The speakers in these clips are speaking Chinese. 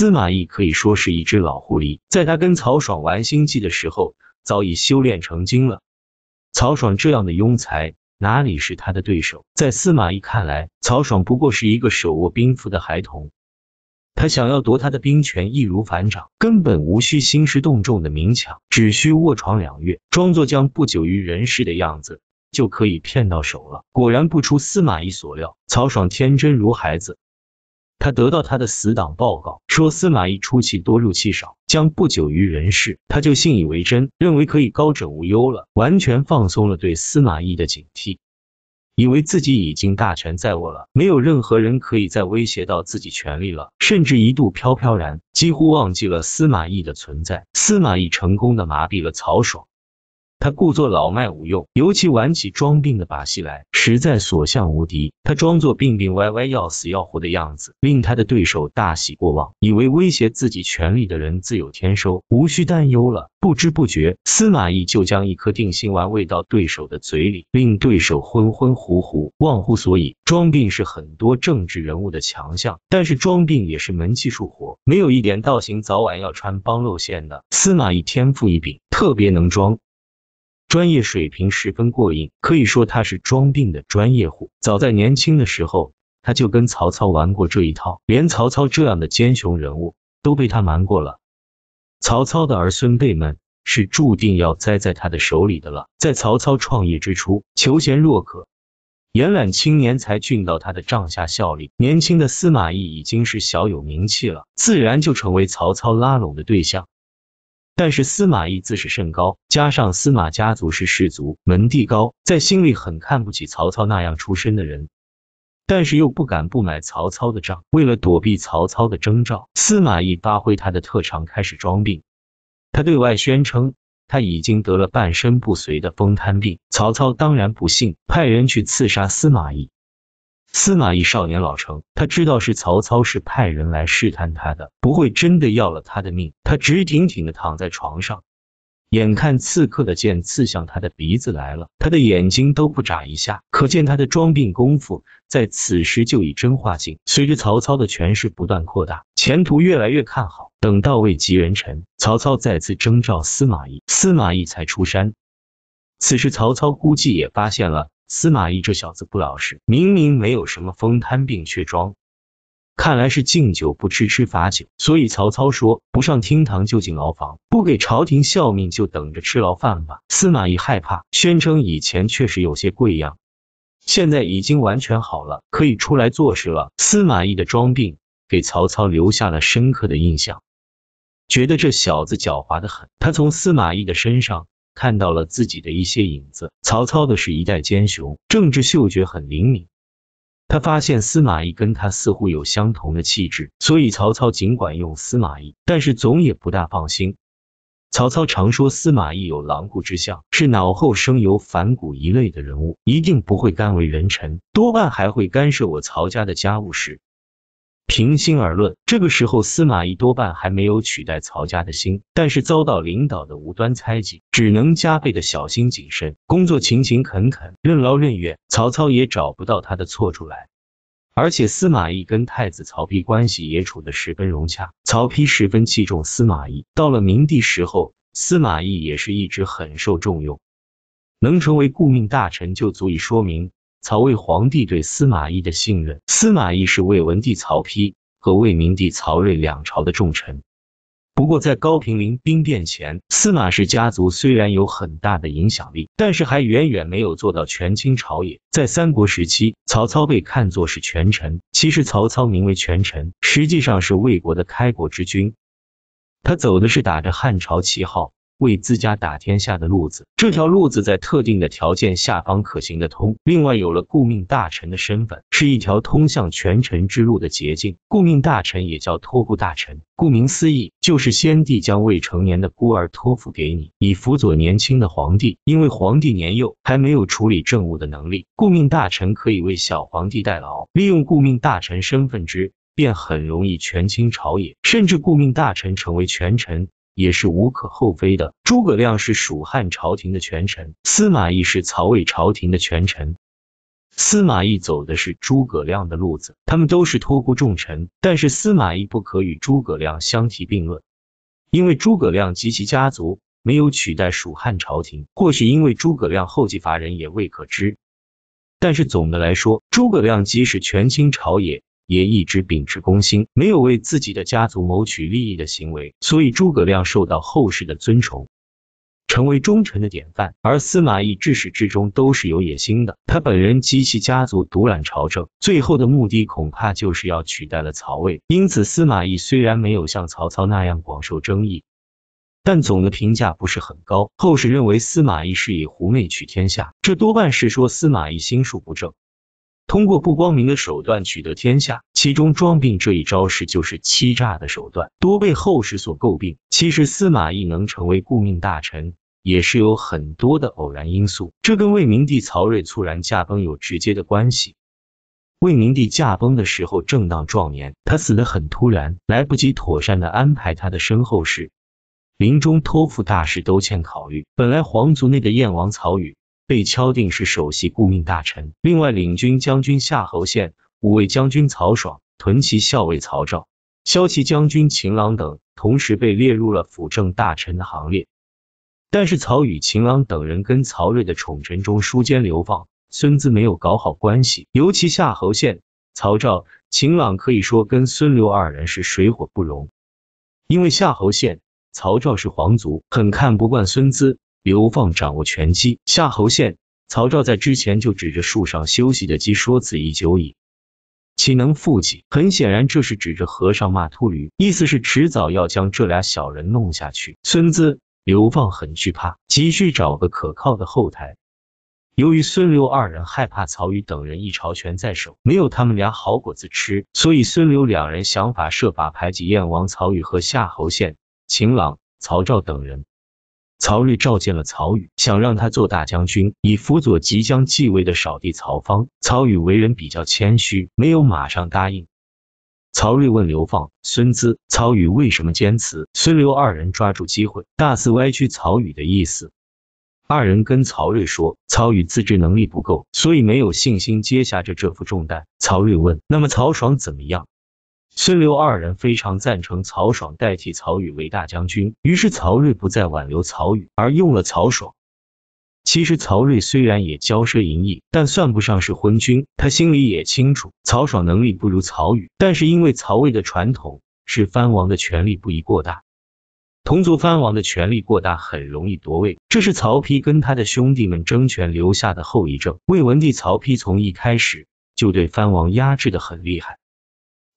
司马懿可以说是一只老狐狸，在他跟曹爽玩心计的时候，早已修炼成精了。曹爽这样的庸才，哪里是他的对手？在司马懿看来，曹爽不过是一个手握兵符的孩童，他想要夺他的兵权，易如反掌，根本无需兴师动众的明抢，只需卧床两月，装作将不久于人世的样子，就可以骗到手了。果然不出司马懿所料，曹爽天真如孩子。他得到他的死党报告说司马懿出气多入气少，将不久于人世，他就信以为真，认为可以高枕无忧了，完全放松了对司马懿的警惕，以为自己已经大权在握了，没有任何人可以再威胁到自己权力了，甚至一度飘飘然，几乎忘记了司马懿的存在。司马懿成功的麻痹了曹爽，他故作老迈无用，尤其玩起装病的把戏来。实在所向无敌，他装作病病歪歪，要死要活的样子，令他的对手大喜过望，以为威胁自己权力的人自有天收，无需担忧了。不知不觉，司马懿就将一颗定心丸喂到对手的嘴里，令对手昏昏糊糊，忘乎所以。装病是很多政治人物的强项，但是装病也是门技术活，没有一点道行，早晚要穿帮露馅的。司马懿天赋异禀，特别能装。专业水平十分过硬，可以说他是装病的专业户。早在年轻的时候，他就跟曹操玩过这一套，连曹操这样的奸雄人物都被他瞒过了。曹操的儿孙辈们是注定要栽在他的手里的了。在曹操创业之初，求贤若渴，延揽青年才俊到他的帐下效力。年轻的司马懿已经是小有名气了，自然就成为曹操拉拢的对象。但是司马懿自视甚高，加上司马家族是士族，门第高，在心里很看不起曹操那样出身的人，但是又不敢不买曹操的账。为了躲避曹操的征召，司马懿发挥他的特长，开始装病。他对外宣称他已经得了半身不遂的风瘫病。曹操当然不信，派人去刺杀司马懿。司马懿少年老成，他知道是曹操是派人来试探他的，不会真的要了他的命。他直挺挺的躺在床上，眼看刺客的剑刺向他的鼻子来了，他的眼睛都不眨一下，可见他的装病功夫在此时就已真化境。随着曹操的权势不断扩大，前途越来越看好。等到位及人臣，曹操再次征召司马懿，司马懿才出山。此时曹操估计也发现了。司马懿这小子不老实，明明没有什么风瘫病，却装，看来是敬酒不吃吃罚酒。所以曹操说不上厅堂就进牢房，不给朝廷效命就等着吃牢饭吧。司马懿害怕，宣称以前确实有些贵样，现在已经完全好了，可以出来做事了。司马懿的装病给曹操留下了深刻的印象，觉得这小子狡猾的很。他从司马懿的身上。看到了自己的一些影子。曹操的是一代奸雄，政治嗅觉很灵敏。他发现司马懿跟他似乎有相同的气质，所以曹操尽管用司马懿，但是总也不大放心。曹操常说司马懿有狼顾之相，是脑后生有反骨一类的人物，一定不会甘为人臣，多半还会干涉我曹家的家务事。平心而论，这个时候司马懿多半还没有取代曹家的心，但是遭到领导的无端猜忌，只能加倍的小心谨慎，工作勤勤恳恳，任劳任怨，曹操也找不到他的错处来。而且司马懿跟太子曹丕关系也处得十分融洽，曹丕十分器重司马懿。到了明帝时候，司马懿也是一直很受重用，能成为顾命大臣，就足以说明。曹魏皇帝对司马懿的信任，司马懿是魏文帝曹丕和魏明帝曹睿两朝的重臣。不过在高平陵兵变前，司马氏家族虽然有很大的影响力，但是还远远没有做到权倾朝野。在三国时期，曹操被看作是权臣，其实曹操名为权臣，实际上是魏国的开国之君。他走的是打着汉朝旗号。为自家打天下的路子，这条路子在特定的条件下方可行得通。另外，有了顾命大臣的身份，是一条通向权臣之路的捷径。顾命大臣也叫托孤大臣，顾名思义，就是先帝将未成年的孤儿托付给你，以辅佐年轻的皇帝。因为皇帝年幼，还没有处理政务的能力，顾命大臣可以为小皇帝代劳。利用顾命大臣身份之，便很容易权倾朝野，甚至顾命大臣成为权臣。也是无可厚非的。诸葛亮是蜀汉朝廷的权臣，司马懿是曹魏朝廷的权臣。司马懿走的是诸葛亮的路子，他们都是托孤重臣，但是司马懿不可与诸葛亮相提并论，因为诸葛亮及其家族没有取代蜀汉朝廷，或许因为诸葛亮后继乏人也未可知。但是总的来说，诸葛亮即使权倾朝野。也一直秉持公心，没有为自己的家族谋取利益的行为，所以诸葛亮受到后世的尊崇，成为忠臣的典范。而司马懿至始至终都是有野心的，他本人及其家族独揽朝政，最后的目的恐怕就是要取代了曹魏。因此，司马懿虽然没有像曹操那样广受争议，但总的评价不是很高。后世认为司马懿是以狐媚取天下，这多半是说司马懿心术不正。通过不光明的手段取得天下，其中装病这一招式就是欺诈的手段，多被后世所诟病。其实司马懿能成为顾命大臣，也是有很多的偶然因素，这跟魏明帝曹睿猝然驾崩有直接的关系。魏明帝驾崩的时候正当壮年，他死得很突然，来不及妥善的安排他的身后事，临终托付大事都欠考虑。本来皇族内的燕王曹宇。被敲定是首席顾命大臣，另外领军将军夏侯宪、五位将军曹爽、屯骑校尉曹昭、骁骑将军秦朗等，同时被列入了辅政大臣的行列。但是曹宇、秦朗等人跟曹睿的宠臣中书监刘放、孙资没有搞好关系，尤其夏侯宪、曹昭、秦朗可以说跟孙刘二人是水火不容，因为夏侯宪、曹昭是皇族，很看不惯孙资。刘放掌握拳击，夏侯羡、曹昭在之前就指着树上休息的鸡说：“此已久矣，岂能复计？”很显然，这是指着和尚骂秃驴，意思是迟早要将这俩小人弄下去。孙资、刘放很惧怕，急需找个可靠的后台。由于孙刘二人害怕曹宇等人一朝权在手，没有他们俩好果子吃，所以孙刘两人想法设法排挤燕王曹宇和夏侯羡、秦朗、曹昭等人。曹睿召见了曹宇，想让他做大将军，以辅佐即将继位的少帝曹芳。曹宇为人比较谦虚，没有马上答应。曹睿问刘放、孙资，曹宇为什么坚持。孙刘二人抓住机会，大肆歪曲曹宇的意思。二人跟曹睿说，曹宇自制能力不够，所以没有信心接下这这副重担。曹睿问，那么曹爽怎么样？孙刘二人非常赞成曹爽代替曹宇为大将军，于是曹睿不再挽留曹宇，而用了曹爽。其实曹睿虽然也骄奢淫逸，但算不上是昏君，他心里也清楚，曹爽能力不如曹宇，但是因为曹魏的传统是藩王的权力不宜过大，同族藩王的权力过大很容易夺位，这是曹丕跟他的兄弟们争权留下的后遗症。魏文帝曹丕从一开始就对藩王压制的很厉害。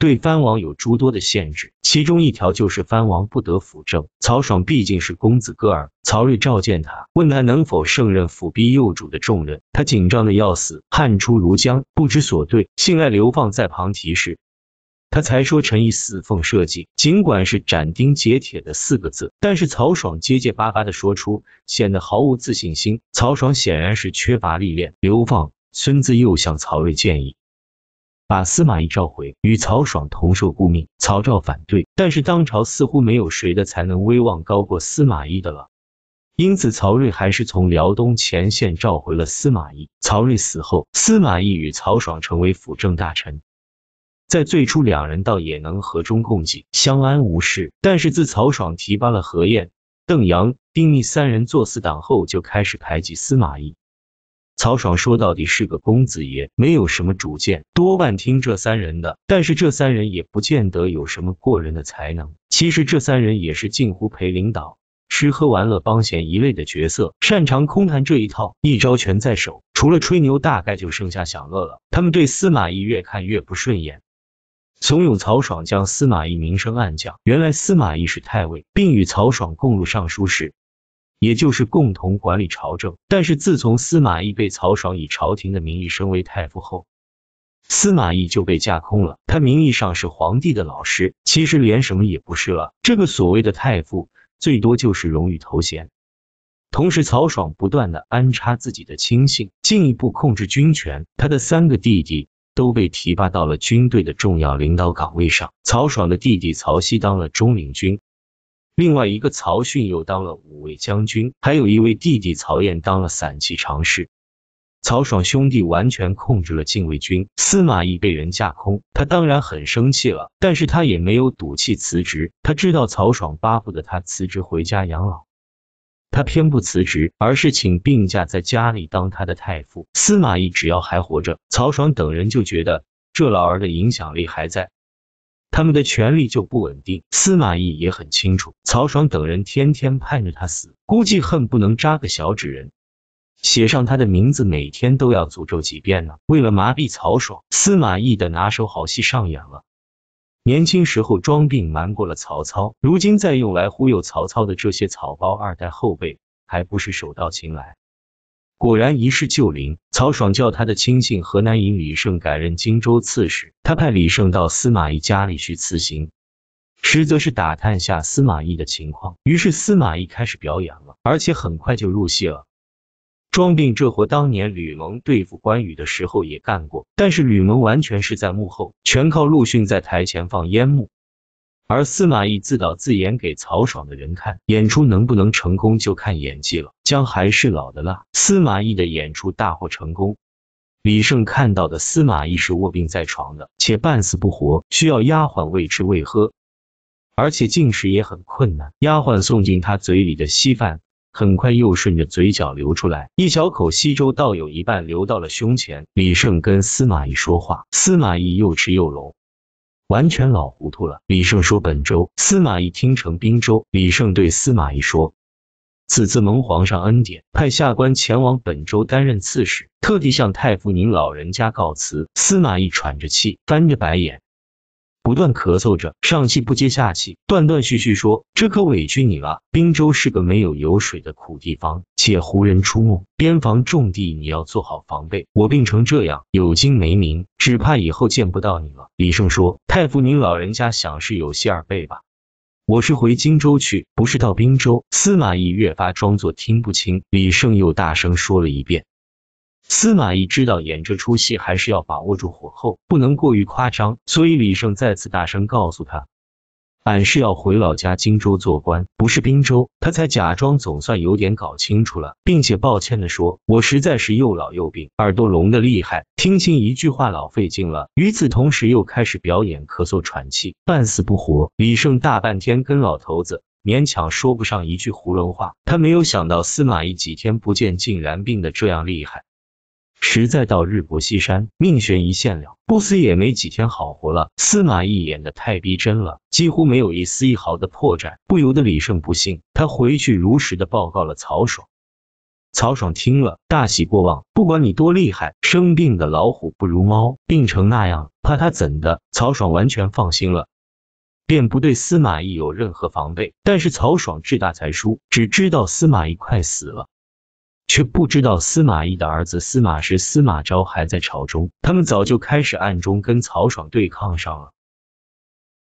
对藩王有诸多的限制，其中一条就是藩王不得辅政。曹爽毕竟是公子哥儿，曹睿召见他，问他能否胜任辅弼幼主的重任，他紧张的要死，汗出如浆，不知所对。信赖刘放在旁提示，他才说臣毅四奉社稷。尽管是斩钉截铁的四个字，但是曹爽结结巴巴的说出，显得毫无自信心。曹爽显然是缺乏历练。刘放孙子又向曹睿建议。把司马懿召回，与曹爽同受顾命。曹昭反对，但是当朝似乎没有谁的才能、威望高过司马懿的了，因此曹睿还是从辽东前线召回了司马懿。曹睿死后，司马懿与曹爽成为辅政大臣，在最初两人倒也能和衷共济，相安无事。但是自曹爽提拔了何晏、邓阳、丁谧三人做四党后，就开始排挤司马懿。曹爽说到底是个公子爷，没有什么主见，多半听这三人的。但是这三人也不见得有什么过人的才能。其实这三人也是近乎陪领导吃喝玩乐、帮闲一类的角色，擅长空谈这一套，一招全在手。除了吹牛，大概就剩下享乐了。他们对司马懿越看越不顺眼，怂恿曹爽将司马懿明升暗降。原来司马懿是太尉，并与曹爽共入尚书室。也就是共同管理朝政，但是自从司马懿被曹爽以朝廷的名义升为太傅后，司马懿就被架空了。他名义上是皇帝的老师，其实连什么也不是了。这个所谓的太傅，最多就是荣誉头衔。同时，曹爽不断的安插自己的亲信，进一步控制军权。他的三个弟弟都被提拔到了军队的重要领导岗位上。曹爽的弟弟曹羲当了中领军。另外一个曹训又当了五位将军，还有一位弟弟曹彦当了散骑常侍。曹爽兄弟完全控制了禁卫军，司马懿被人架空，他当然很生气了，但是他也没有赌气辞职，他知道曹爽巴不得他辞职回家养老，他偏不辞职，而是请病假在家里当他的太傅。司马懿只要还活着，曹爽等人就觉得这老儿的影响力还在。他们的权力就不稳定，司马懿也很清楚，曹爽等人天天盼着他死，估计恨不能扎个小纸人，写上他的名字，每天都要诅咒几遍呢。为了麻痹曹爽，司马懿的拿手好戏上演了。年轻时候装病瞒过了曹操，如今再用来忽悠曹操的这些草包二代后辈，还不是手到擒来。果然一试就灵，曹爽叫他的亲信河南尹李胜改任荆州刺史，他派李胜到司马懿家里去辞行，实则是打探下司马懿的情况。于是司马懿开始表演了，而且很快就入戏了。装病这活当年吕蒙对付关羽的时候也干过，但是吕蒙完全是在幕后，全靠陆逊在台前放烟幕。而司马懿自导自演给曹爽的人看，演出能不能成功就看演技了。姜还是老的辣，司马懿的演出大获成功。李胜看到的司马懿是卧病在床的，且半死不活，需要丫鬟喂吃喂喝，而且进食也很困难。丫鬟送进他嘴里的稀饭，很快又顺着嘴角流出来，一小口稀粥倒有一半流到了胸前。李胜跟司马懿说话，司马懿又吃又聋。完全老糊涂了。李胜说：“本州司马懿听成滨州。”李胜对司马懿说：“此次蒙皇上恩典，派下官前往本州担任刺史，特地向太傅您老人家告辞。”司马懿喘着气，翻着白眼。不断咳嗽着，上气不接下气，断断续续说：“这可委屈你了。滨州是个没有油水的苦地方，且胡人出没，边防重地，你要做好防备。我病成这样，有金没名，只怕以后见不到你了。”李胜说：“太傅您老人家想是有些耳背吧？我是回荆州去，不是到滨州。”司马懿越发装作听不清，李胜又大声说了一遍。司马懿知道演这出戏还是要把握住火候，不能过于夸张，所以李胜再次大声告诉他：“俺是要回老家荆州做官，不是滨州。”他才假装总算有点搞清楚了，并且抱歉的说：“我实在是又老又病，耳朵聋的厉害，听清一句话老费劲了。”与此同时，又开始表演咳嗽喘气，半死不活。李胜大半天跟老头子勉强说不上一句囫囵话，他没有想到司马懿几天不见，竟然病的这样厉害。实在到日薄西山，命悬一线了，不死也没几天好活了。司马懿演的太逼真了，几乎没有一丝一毫的破绽，不由得李胜不信。他回去如实的报告了曹爽。曹爽听了大喜过望，不管你多厉害，生病的老虎不如猫，病成那样，怕他怎的？曹爽完全放心了，便不对司马懿有任何防备。但是曹爽志大才疏，只知道司马懿快死了。却不知道司马懿的儿子司马师、司马昭还在朝中，他们早就开始暗中跟曹爽对抗上了。